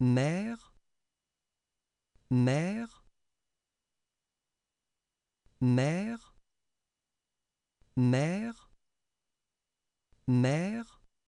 mère mère mère mère mère